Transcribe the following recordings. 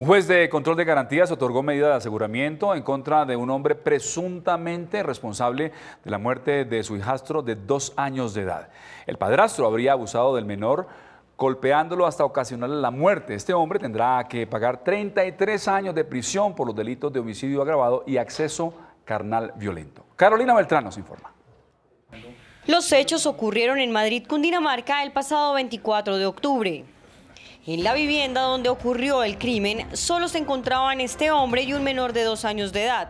Un juez de control de garantías otorgó medida de aseguramiento en contra de un hombre presuntamente responsable de la muerte de su hijastro de dos años de edad. El padrastro habría abusado del menor golpeándolo hasta ocasionarle la muerte. Este hombre tendrá que pagar 33 años de prisión por los delitos de homicidio agravado y acceso carnal violento. Carolina Beltrán nos informa. Los hechos ocurrieron en Madrid, Cundinamarca, el pasado 24 de octubre. En la vivienda donde ocurrió el crimen solo se encontraban este hombre y un menor de dos años de edad.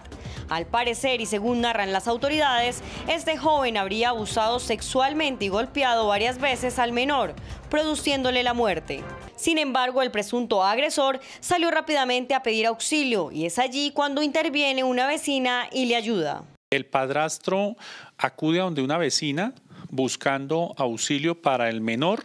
Al parecer y según narran las autoridades, este joven habría abusado sexualmente y golpeado varias veces al menor, produciéndole la muerte. Sin embargo, el presunto agresor salió rápidamente a pedir auxilio y es allí cuando interviene una vecina y le ayuda. El padrastro acude a donde una vecina buscando auxilio para el menor,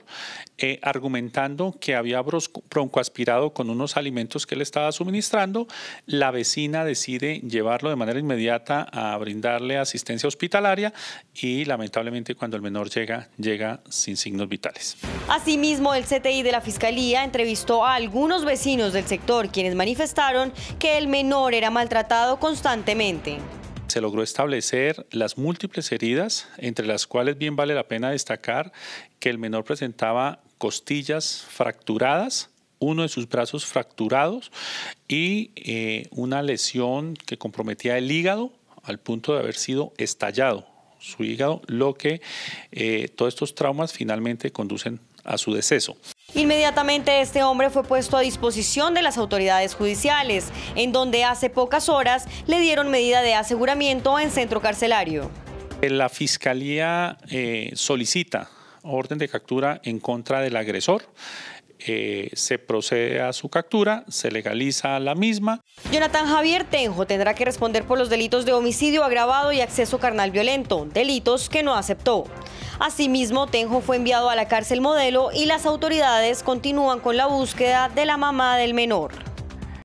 eh, argumentando que había broncoaspirado con unos alimentos que le estaba suministrando. La vecina decide llevarlo de manera inmediata a brindarle asistencia hospitalaria y lamentablemente cuando el menor llega, llega sin signos vitales. Asimismo, el CTI de la Fiscalía entrevistó a algunos vecinos del sector quienes manifestaron que el menor era maltratado constantemente se logró establecer las múltiples heridas, entre las cuales bien vale la pena destacar que el menor presentaba costillas fracturadas, uno de sus brazos fracturados y eh, una lesión que comprometía el hígado al punto de haber sido estallado su hígado, lo que eh, todos estos traumas finalmente conducen a su deceso. Inmediatamente este hombre fue puesto a disposición de las autoridades judiciales, en donde hace pocas horas le dieron medida de aseguramiento en centro carcelario. Eh, la fiscalía eh, solicita orden de captura en contra del agresor. Eh, se procede a su captura, se legaliza la misma. Jonathan Javier Tenjo tendrá que responder por los delitos de homicidio agravado y acceso carnal violento, delitos que no aceptó. Asimismo, Tenjo fue enviado a la cárcel modelo y las autoridades continúan con la búsqueda de la mamá del menor.